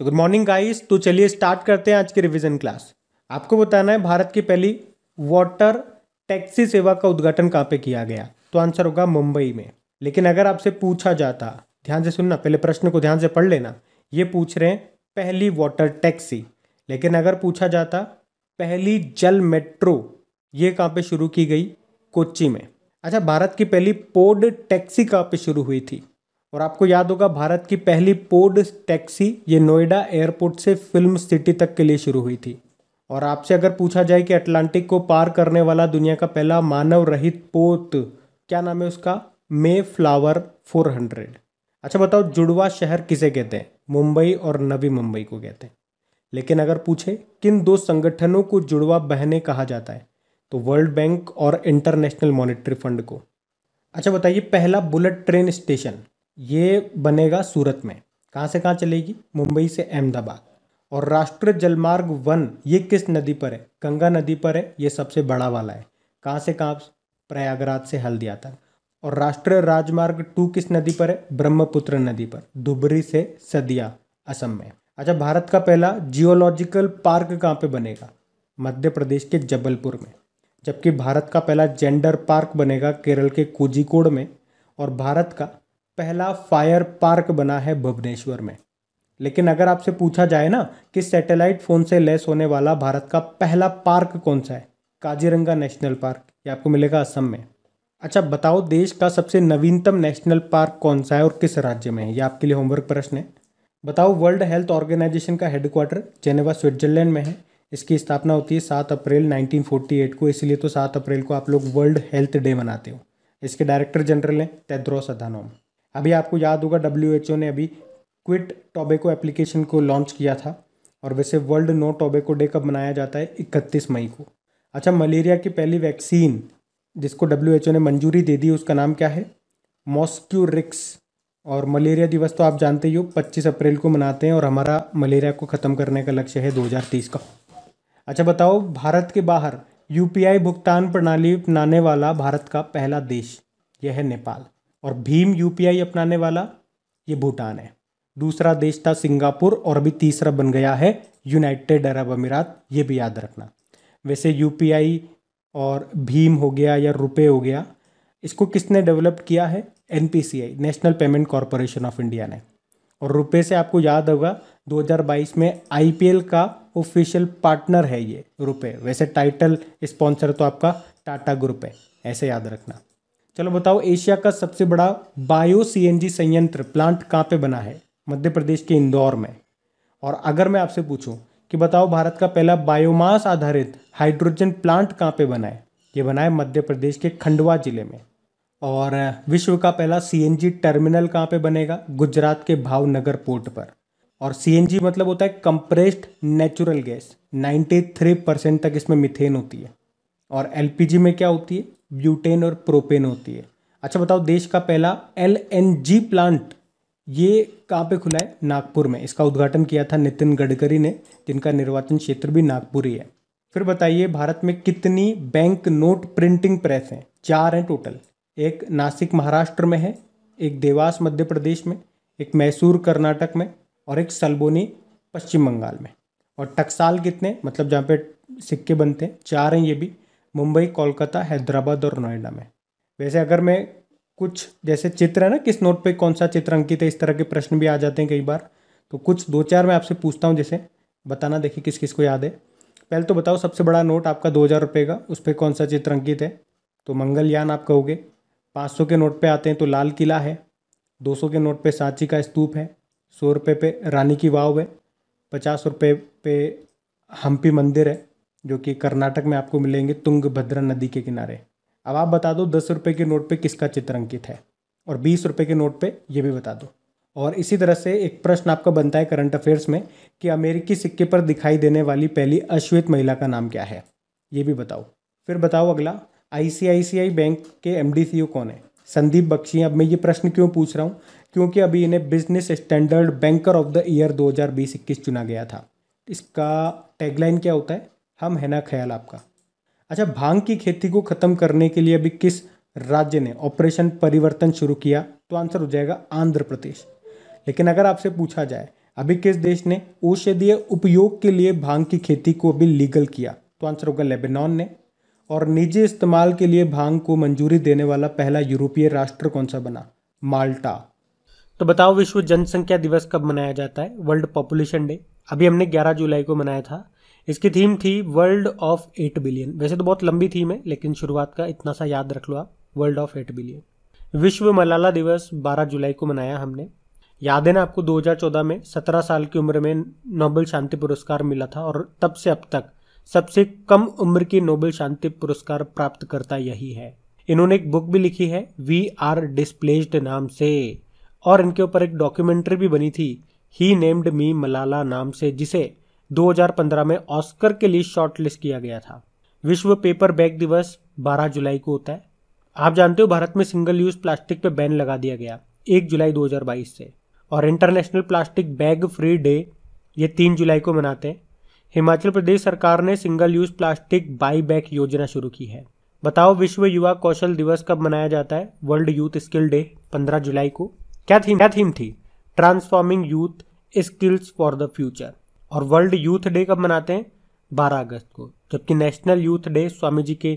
so good morning guys तो चलिए start करते हैं आज की रिवीजन क्लास आपको बताना है भारत की पहली वाटर टैक्सी सेवा का उद्घाटन कहाँ पे किया गया तो आंसर होगा मुंबई में लेकिन अगर आपसे पूछा जाता ध्यान से सुनना पहले प्रश्न को ध्यान से पढ़ लेना ये पूछ रहे हैं पहली वाटर टैक्सी लेकिन अगर पूछा जाता पहली जल मेट्रो ये कहाँ पर शुरू की गई कोच्ची में अच्छा भारत की पहली पोड टैक्सी कहाँ पर शुरू हुई थी और आपको याद होगा भारत की पहली पोड टैक्सी ये नोएडा एयरपोर्ट से फिल्म सिटी तक के लिए शुरू हुई थी और आपसे अगर पूछा जाए कि अटलांटिक को पार करने वाला दुनिया का पहला मानव रहित पोत क्या नाम है उसका मे फ्लावर फोर हंड्रेड अच्छा बताओ जुड़वा शहर किसे कहते हैं मुंबई और नवी मुंबई को कहते हैं लेकिन अगर पूछे किन दो संगठनों को जुड़वा बहने कहा जाता है तो वर्ल्ड बैंक और इंटरनेशनल मॉनिटरी फंड को अच्छा बताइए पहला बुलेट ट्रेन स्टेशन ये बनेगा सूरत में कहाँ से कहाँ चलेगी मुंबई से अहमदाबाद और राष्ट्रीय जलमार्ग वन ये किस नदी पर है गंगा नदी पर है ये सबसे बड़ा वाला है कहाँ से कहाँ प्रयागराज से हल्दिया तक और राष्ट्रीय राजमार्ग टू किस नदी पर है ब्रह्मपुत्र नदी पर धुबरी से सदिया असम में अच्छा भारत का पहला जियोलॉजिकल पार्क कहाँ पे बनेगा मध्य प्रदेश के जबलपुर में जबकि भारत का पहला जेंडर पार्क बनेगा केरल के कोजिकोड में और भारत का पहला फायर पार्क बना है भुवनेश्वर में लेकिन अगर आपसे पूछा जाए ना कि सैटेलाइट फ़ोन से लेस होने वाला भारत का पहला पार्क कौन सा है काजीरंगा नेशनल पार्क ये आपको मिलेगा असम में अच्छा बताओ देश का सबसे नवीनतम नेशनल पार्क कौन सा है और किस राज्य में है ये आपके लिए होमवर्क प्रश्न है बताओ वर्ल्ड हेल्थ ऑर्गेनाइजेशन का हेडक्वार्टर जेनेवा स्विट्जरलैंड में है इसकी स्थापना होती है सात अप्रैल 1948 को इसलिए तो सात अप्रैल को आप लोग वर्ल्ड हेल्थ डे मनाते हो इसके डायरेक्टर जनरल हैं तेद्रोस अधानोम अभी आपको याद होगा डब्ल्यू ने अभी क्विट टोबेको एप्लीकेशन को लॉन्च किया था और वैसे वर्ल्ड नो टोबेको डे कब मनाया जाता है इकतीस मई को अच्छा मलेरिया की पहली वैक्सीन जिसको डब्ल्यू ने मंजूरी दे दी उसका नाम क्या है मॉस्क्यूरिक्स और मलेरिया दिवस तो आप जानते ही हो पच्चीस अप्रैल को मनाते हैं और हमारा मलेरिया को ख़त्म करने का लक्ष्य है तीस का अच्छा बताओ भारत के बाहर आई भुगतान प्रणाली अपनाने वाला भारत का पहला देश यह है नेपाल और भीम यू अपनाने वाला ये भूटान है दूसरा देश था सिंगापुर और अभी तीसरा बन गया है यूनाइटेड अरब अमीरात ये भी याद रखना वैसे यू और भीम हो गया या रुपए हो गया इसको किसने डेवलप किया है N National payment corporation of India ने और रुपए से आपको याद होगा 2022 में आई का ऑफिशियल पार्टनर है ये रुपए वैसे टाइटल स्पॉन्सर तो आपका टाटा ग्रुप है ऐसे याद रखना चलो बताओ एशिया का सबसे बड़ा बायो सीएनजी संयंत्र प्लांट कहाँ पे बना है मध्य प्रदेश के इंदौर में और अगर मैं आपसे पूछूं कि बताओ भारत का पहला बायोमास आधारित हाइड्रोजन प्लांट कहाँ पे बना है ये बना है मध्य प्रदेश के खंडवा जिले में और विश्व का पहला सीएनजी टर्मिनल कहाँ पे बनेगा गुजरात के भावनगर पोर्ट पर और सीएनजी मतलब होता है कंप्रेस्ड नेचुरल गैस 93 परसेंट तक इसमें मिथेन होती है और एलपीजी में क्या होती है ब्यूटेन और प्रोपेन होती है अच्छा बताओ देश का पहला एल प्लांट ये कहाँ पे खुला है नागपुर में इसका उद्घाटन किया था नितिन गडकरी ने जिनका निर्वाचन क्षेत्र भी नागपुर ही है फिर बताइए भारत में कितनी बैंक नोट प्रिंटिंग प्रेस हैं चार हैं टोटल एक नासिक महाराष्ट्र में है एक देवास मध्य प्रदेश में एक मैसूर कर्नाटक में और एक सलबोनी पश्चिम बंगाल में और टकसाल कितने मतलब जहाँ पे सिक्के बनते हैं चार हैं ये भी मुंबई कोलकाता हैदराबाद और नोएडा में वैसे अगर मैं कुछ जैसे चित्र है ना किस नोट पे कौन सा चित्र अंकित है इस तरह के प्रश्न भी आ जाते हैं कई बार तो कुछ दो चार मैं आपसे पूछता हूँ जैसे बताना देखिए किस किस को याद है पहले तो बताओ सबसे बड़ा नोट आपका दो हज़ार रुपये का उस पर कौन सा चित्र अंकित है तो मंगलयान आप कहोगे पाँच सौ के नोट पे आते हैं तो लाल किला है दो सौ के नोट पे सांची का स्तूप है सौ रुपये पे रानी की वाव है पचास रुपये पे हम्पी मंदिर है जो कि कर्नाटक में आपको मिलेंगे तुंग भद्रा नदी के किनारे अब आप बता दो दस रुपये के नोट पे किसका चित्र अंकित है और बीस रुपये के नोट पे ये भी बता दो और इसी तरह से एक प्रश्न आपका बनता है करंट अफेयर्स में कि अमेरिकी सिक्के पर दिखाई देने वाली पहली अश्वेत महिला का नाम क्या है ये भी बताओ फिर बताओ अगला आई बैंक के एम e कौन है संदीप बख्शी अब मैं ये प्रश्न क्यों पूछ रहा हूँ क्योंकि अभी इन्हें Business Standard banker of the year दो चुना गया था इसका टैगलाइन क्या होता है हम है ना ख्याल आपका अच्छा भांग की खेती को ख़त्म करने के लिए अभी किस राज्य ने ऑपरेशन परिवर्तन शुरू किया तो आंसर हो जाएगा आंध्र प्रदेश लेकिन अगर आपसे पूछा जाए अभी किस देश ने औषधीय उपयोग के लिए भांग की खेती को अभी लीगल किया तो आंसर होगा लेबेनॉन ने और निजी इस्तेमाल के लिए भांग को मंजूरी देने वाला पहला यूरोपीय राष्ट्र कौन सा बना माल्टा तो बताओ विश्व जनसंख्या दिवस कब मनाया जाता है वर्ल्ड पॉपुलेशन डे अभी हमने 11 जुलाई को मनाया था इसकी थीम थी वर्ल्ड ऑफ एट बिलियन वैसे तो बहुत लंबी थीम है लेकिन शुरुआत का इतना सा याद रख लो आप वर्ल्ड ऑफ एट बिलियन विश्व मलाला दिवस 12 जुलाई को मनाया हमने याद है ना आपको 2014 में 17 साल की उम्र में नोबेल शांति पुरस्कार मिला था और तब से अब तक सबसे कम उम्र की नोबेल शांति पुरस्कार प्राप्त करता यही है इन्होंने एक बुक भी लिखी है वी आर डिस्प्लेस्ड नाम से और इनके ऊपर एक डॉक्यूमेंट्री भी बनी थी ही नेम्ड मी मलाला नाम से जिसे 2015 में ऑस्कर के लिए शॉर्टलिस्ट किया गया था विश्व पेपर बैग दिवस 12 जुलाई को होता है आप जानते हो भारत में सिंगल यूज प्लास्टिक पे बैन लगा दिया गया 1 जुलाई 2022 से और international plastic bag free day ये 3 जुलाई को मनाते हैं हिमाचल प्रदेश सरकार ने single use plastic buy back योजना शुरू की है बताओ विश्व युवा कौशल दिवस कब मनाया जाता है वर्ल्ड यूथ स्किल डे 15 जुलाई को क्या थीम क्या थीम थी transforming youth skills for the future और वर्ल्ड यूथ डे कब मनाते हैं बारह अगस्त को जबकि National Youth Day Swami ji के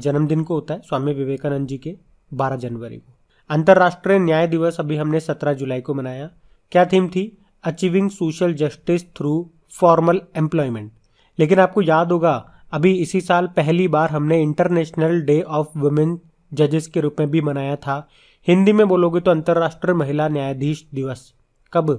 जन्मदिन को होता है स्वामी विवेकानंद जी के बारह जनवरी को अंतर्राष्ट्रीय न्याय दिवस अभी हमने सत्रह जुलाई को मनाया क्या थीम थी achieving social justice through formal employment लेकिन आपको याद होगा अभी इसी साल पहली बार हमने इंटरनेशनल डे ऑफ वुमेन जजेस के रूप में भी मनाया था हिंदी में बोलोगे तो अंतर्राष्ट्रीय महिला न्यायाधीश दिवस कब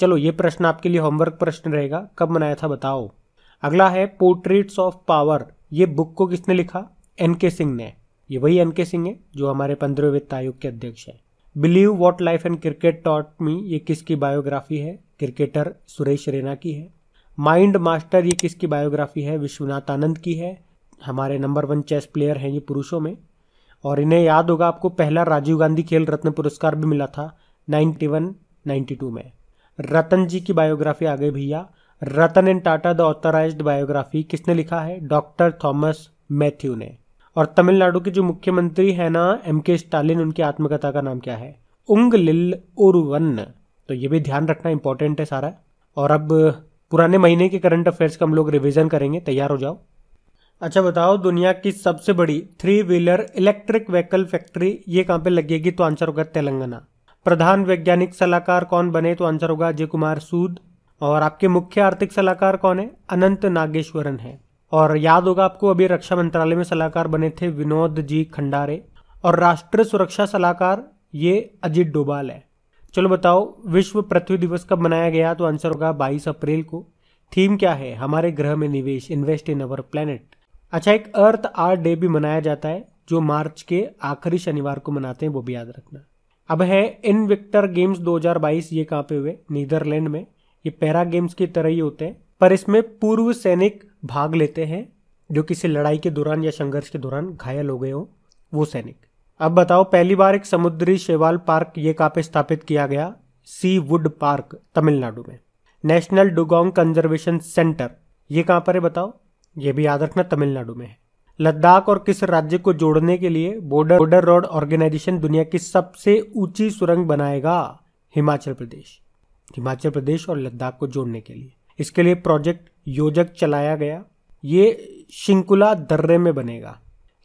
चलो ये प्रश्न आपके लिए होमवर्क प्रश्न रहेगा कब मनाया था बताओ अगला है पोर्ट्रेट्स ऑफ पावर ये बुक को किसने लिखा एन के सिंह ने ये वही एन के सिंह है जो हमारे पंद्रह वित्त आयोग के अध्यक्ष है Believe What Life and Cricket Taught Me ये किसकी बायोग्राफी है क्रिकेटर सुरेश रैना की है माइंड मास्टर ये किसकी बायोग्राफी है विश्वनाथ आनंद की है हमारे नंबर वन चेस प्लेयर हैं ये पुरुषों में और इन्हें याद होगा आपको पहला राजीव गांधी खेल रत्न पुरस्कार भी मिला था नाइन्टी वन नाइन्टी टू में रतन जी की बायोग्राफी आ गई भैया Ratan N Tata the authorised biography किसने लिखा है डॉक्टर थॉमस मैथ्यू ने और तमिलनाडु के जो मुख्यमंत्री है ना एम के स्टालिन उनकी आत्मकथा का नाम क्या है उंग लिल उर्वन तो ये भी ध्यान रखना इंपॉर्टेंट है सारा और अब पुराने महीने के करंट अफेयर्स का हम लोग रिविजन करेंगे तैयार हो जाओ अच्छा बताओ दुनिया की सबसे बड़ी three wheeler electric vehicle factory ये कहाँ पे लगेगी तो आंसर होगा तेलंगाना प्रधान वैज्ञानिक सलाहकार कौन बने तो आंसर होगा अजय कुमार सूद और आपके मुख्य आर्थिक सलाहकार कौन है अनंत नागेश्वरन है और याद होगा आपको अभी रक्षा मंत्रालय में सलाहकार बने थे विनोद जी खंडारे और राष्ट्रीय सुरक्षा सलाहकार ये अजीत डोभाल है चलो बताओ विश्व पृथ्वी दिवस कब मनाया गया तो आंसर होगा 22 अप्रैल को थीम क्या है हमारे ग्रह में निवेश इन्वेस्ट इन अवर प्लेनेट अच्छा एक अर्थ आर डे भी मनाया जाता है जो मार्च के आखिरी शनिवार को मनाते हैं वो भी याद रखना अब है इन विक्टर गेम्स 2022 ये कहाँ पे हुए नीदरलैंड में ये पैरा गेम्स की तरह ही होते हैं पर इसमें पूर्व सैनिक भाग लेते हैं जो किसी लड़ाई के दौरान या संघर्ष के दौरान घायल हो गए हो वो सैनिक अब बताओ पहली बार एक समुद्री शेवाल पार्क ये कहाँ पे स्थापित किया गया सी वुड पार्क तमिलनाडु में नेशनल डुगोंग कंजर्वेशन सेंटर ये कहाँ पर है बताओ ये भी याद रखना तमिलनाडु में है लद्दाख और किस राज्य को जोड़ने के लिए बॉर्डर बॉर्डर रोड ऑर्गेनाइजेशन दुनिया की सबसे ऊंची सुरंग बनाएगा हिमाचल प्रदेश हिमाचल प्रदेश और लद्दाख को जोड़ने के लिए इसके लिए प्रोजेक्ट योजक चलाया गया ये शिंकुला दर्रे में बनेगा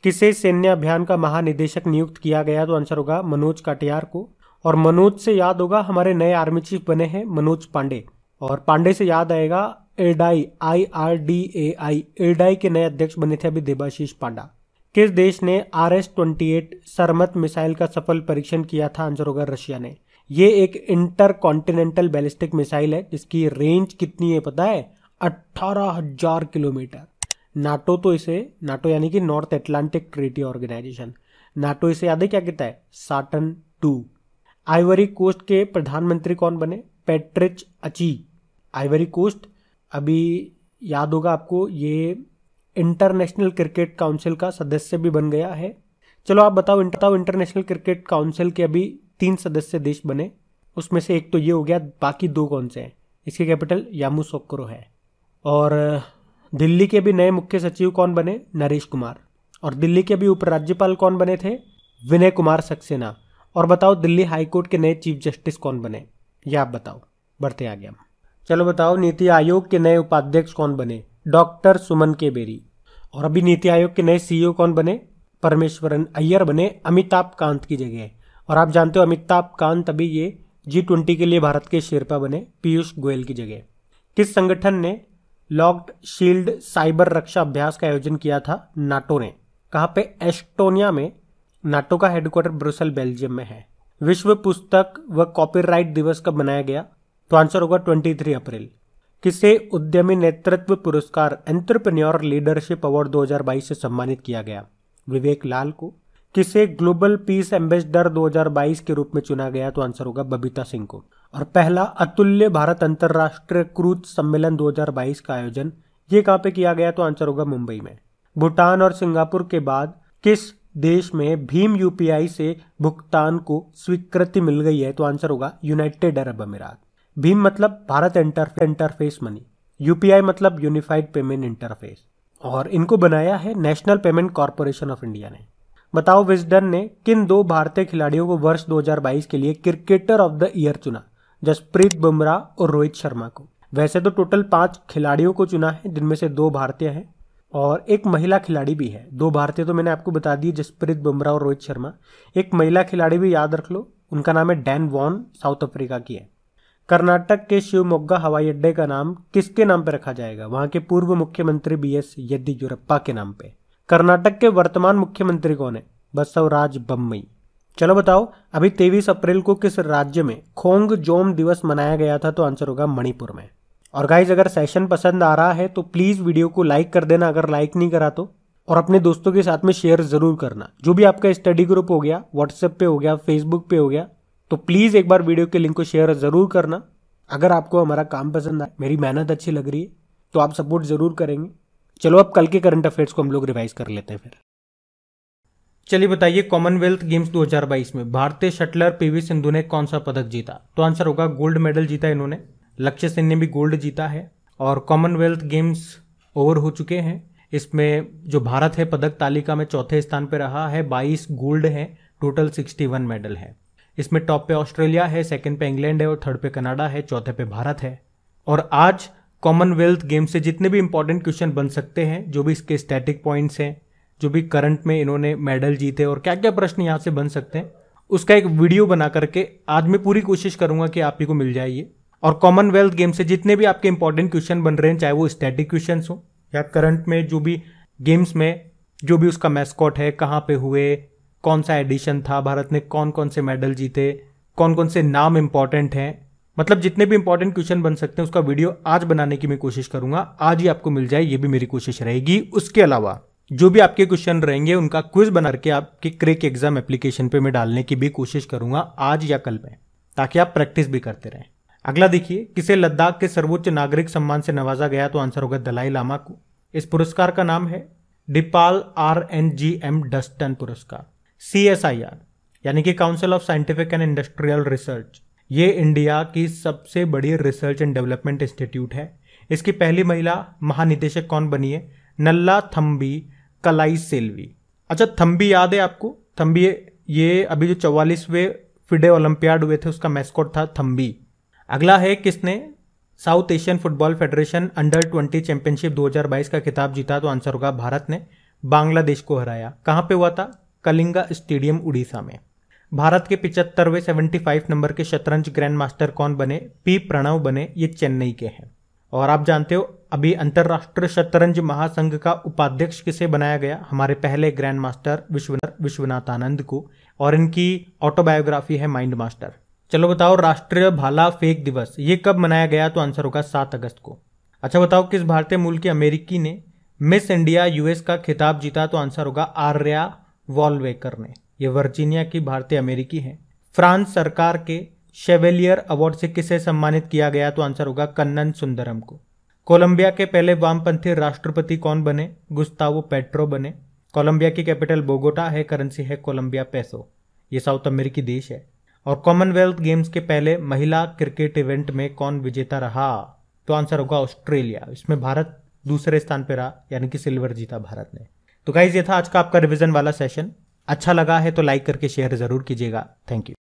किसे सैन्य अभियान का महानिदेशक नियुक्त किया गया तो आंसर होगा मनोज काटियार को और मनोज से याद होगा हमारे नए आर्मी चीफ बने हैं मनोज पांडे और पांडे से याद आएगा एडाई आई आर डी ए आई एडाई के नए अध्यक्ष बने थे अभी देवाशीष पांडा किस देश ने R S twenty eight Sarmat missile का सफल परीक्षण किया था आंसर होगा रशिया ने ये एक इंटर कॉन्टिनेंटल बैलिस्टिक मिसाइल है जिसकी रेंज कितनी है पता है अट्ठारह हजार किलोमीटर नाटो तो इसे नाटो यानी कि North Atlantic Treaty Organization NATO इसे याद है क्या कहता है साटन टू आइवरी कोस्ट के प्रधानमंत्री कौन बने पेट्रिच अची आइवरी कोस्ट अभी याद होगा आपको ये इंटरनेशनल क्रिकेट काउंसिल का सदस्य भी बन गया है चलो आप बताओ बताओ इंटरनेशनल क्रिकेट काउंसिल के अभी तीन सदस्य देश बने उसमें से एक तो ये हो गया बाकी दो कौन से हैं इसके कैपिटल यामुसोक्रो है और दिल्ली के भी नए मुख्य सचिव कौन बने नरेश कुमार और दिल्ली के भी उपराज्यपाल कौन बने थे विनय कुमार सक्सेना और बताओ दिल्ली हाईकोर्ट के नए चीफ जस्टिस कौन बने ये आप बताओ बढ़ते आगे हम चलो बताओ नीति आयोग के नए उपाध्यक्ष कौन बने डॉक्टर सुमन के बेरी और अभी नीति आयोग के नए सीईओ कौन बने परमेश्वरन अय्यर बने अमिताभ कांत की जगह और आप जानते हो अमिताभ कांत अभी ये जी ट्वेंटी के लिए भारत के शेरपा बने पीयूष गोयल की जगह किस संगठन ने लॉक्ड शील्ड साइबर रक्षा अभ्यास का आयोजन किया था नाटो ने कहा पे एस्टोनिया में नाटो का हेडक्वार्टर ब्रुसेल बेल्जियम में है विश्व पुस्तक व कॉपीराइट दिवस कब मनाया गया तो आंसर होगा ट्वेंटी थ्री अप्रैल किसे उद्यमी नेतृत्व पुरस्कार एंटरप्रेन्योर लीडरशिप अवार्ड 2022 से सम्मानित किया गया विवेक लाल को किसे ग्लोबल पीस एम्बेसडर 2022 के रूप में चुना गया तो आंसर होगा बबीता सिंह को और पहला अतुल्य भारत अंतर्राष्ट्रीय क्रूज सम्मेलन 2022 का आयोजन ये कहाँ पे किया गया तो आंसर होगा मुंबई में भूटान और सिंगापुर के बाद किस देश में भीम यूपीआई से भुगतान को स्वीकृति मिल गई है तो आंसर होगा यूनाइटेड अरब अमीरात भीम मतलब भारत इंटरफेस मनी यूपीआई मतलब यूनिफाइड पेमेंट इंटरफेस और इनको बनाया है national payment corporation of India ने बताओ विजडन ने किन दो भारतीय खिलाड़ियों को वर्ष 2022 के लिए क्रिकेटर ऑफ द ईयर चुना जसप्रीत बुमराह और रोहित शर्मा को वैसे तो टोटल पांच खिलाड़ियों को चुना है जिनमें से दो भारतीय हैं और एक महिला खिलाड़ी भी है दो भारतीय तो मैंने आपको बता दिए जसप्रीत बुमराह और रोहित शर्मा एक महिला खिलाड़ी भी याद रख लो उनका नाम है डैन वॉन साउथ अफ्रीका की है कर्नाटक के शिवमोग्गा हवाई अड्डे का नाम किसके नाम पर रखा जाएगा वहां के पूर्व मुख्यमंत्री बी एस येदियुरप्पा के नाम पे कर्नाटक के वर्तमान मुख्यमंत्री कौन है बसवराज बम्बई चलो बताओ अभी तेईस अप्रैल को किस राज्य में खोंग जोम दिवस मनाया गया था तो आंसर होगा मणिपुर में और गाइज अगर सेशन पसंद आ रहा है तो प्लीज़ वीडियो को लाइक कर देना अगर लाइक नहीं करा तो और अपने दोस्तों के साथ में शेयर ज़रूर करना जो भी आपका स्टडी ग्रुप हो गया व्हाट्सएप पे हो गया फेसबुक पे हो गया तो प्लीज़ एक बार वीडियो के लिंक को शेयर ज़रूर करना अगर आपको हमारा काम पसंद आए मेरी मेहनत अच्छी लग रही है तो आप सपोर्ट ज़रूर करेंगे चलो अब कल के करंट अफेयर्स को हम लोग रिवाइज कर लेते हैं फिर चलिए बताइए कॉमनवेल्थ गेम्स 2022 में भारतीय शटलर पीवी सिंधु ने कौन सा पदक जीता तो आंसर होगा गोल्ड मेडल जीता इन्होंने लक्ष्य सिंह ने भी गोल्ड जीता है और कॉमनवेल्थ गेम्स ओवर हो चुके हैं इसमें जो भारत है पदक तालिका में चौथे स्थान पर रहा है 22 गोल्ड है टोटल 61 मेडल है इसमें टॉप पे ऑस्ट्रेलिया है सेकंड पे इंग्लैंड है और थर्ड पे कनाडा है चौथे पे भारत है और आज कॉमनवेल्थ गेम से जितने भी इंपॉर्टेंट क्वेश्चन बन सकते हैं जो भी इसके स्टैटिक पॉइंट्स हैं जो भी करंट में इन्होंने मेडल जीते और क्या क्या प्रश्न यहाँ से बन सकते हैं उसका एक वीडियो बना करके आज मैं पूरी कोशिश करूंगा कि आप ही को मिल जाइए और कॉमनवेल्थ गेम से जितने भी आपके इंपॉर्टेंट क्वेश्चन बन रहे हैं चाहे वो स्टैटिक क्वेश्चन हो या करंट में जो भी गेम्स में जो भी उसका मैस्कॉट है कहाँ पे हुए कौन सा एडिशन था भारत ने कौन कौन से मेडल जीते कौन कौन से नाम इंपॉर्टेंट हैं मतलब जितने भी इंपॉर्टेंट क्वेश्चन बन सकते हैं उसका वीडियो आज बनाने की मैं कोशिश करूंगा आज ही आपको मिल जाए ये भी मेरी कोशिश रहेगी उसके अलावा जो भी आपके क्वेश्चन रहेंगे उनका क्विज बना के आपके क्रेक एग्जाम एप्लीकेशन पे मैं डालने की भी कोशिश करूंगा आज या कल में ताकि आप प्रैक्टिस भी करते रहें अगला देखिए किसे लद्दाख के सर्वोच्च नागरिक सम्मान से नवाजा गया तो आंसर होगा दलाई लामा को इस पुरस्कार का नाम है डिपाल आर एन जी एम डस्टन पुरस्कार सी एस आई आर यानी कि council of scientific and industrial research ये इंडिया की सबसे बड़ी रिसर्च एंड डेवलपमेंट इंस्टीट्यूट है इसकी पहली महिला महानिदेशक कौन बनी है नल्ला थम्बी कलाई सेल्वी अच्छा थम्बी याद है आपको थम्बी ये अभी जो चौवालीसवें फिडे ओलंपियाड हुए थे उसका मैस्कोट था थम्बी अगला है किसने South Asian Football Federation under twenty championship 2022 का खिताब जीता तो आंसर होगा भारत ने बांग्लादेश को हराया कहाँ पे हुआ था कलिंगा स्टेडियम उड़ीसा में भारत के पिचहत्तरवें फाइव नंबर के शतरंज ग्रैंड मास्टर कौन बने पी प्रणव बने ये चेन्नई के हैं और आप जानते हो अभी अंतर्राष्ट्रीय शतरंज महासंघ का उपाध्यक्ष किसे बनाया गया हमारे पहले ग्रैंड मास्टर विश्वनाथ आनंद को और इनकी ऑटोबायोग्राफी है माइंड मास्टर चलो बताओ राष्ट्रीय भाला फेक दिवस ये कब मनाया गया तो आंसर होगा सात अगस्त को अच्छा बताओ किस भारतीय मूल के अमेरिकी ने मिस इंडिया यूएस का खिताब जीता तो आंसर होगा आर्या वॉलवेकर ने ये वर्जीनिया की भारतीय अमेरिकी हैं फ्रांस सरकार के शेवेलियर अवार्ड से किसे सम्मानित किया गया तो आंसर होगा कन्नन सुंदरम को कोलंबिया के पहले वामपंथी राष्ट्रपति कौन बने गुस्तावो पेट्रो बने कोलंबिया की कैपिटल बोगोटा है करेंसी है कोलंबिया पैसो ये साउथ अमेरिकी देश है और कॉमनवेल्थ गेम्स के पहले महिला क्रिकेट इवेंट में कौन विजेता रहा तो आंसर होगा ऑस्ट्रेलिया इसमें भारत दूसरे स्थान पर रहा यानी कि सिल्वर जीता भारत ने तो गाइज ये था आज का आपका रिविजन वाला सेशन अच्छा लगा है तो लाइक करके शेयर जरूर कीजिएगा थैंक यू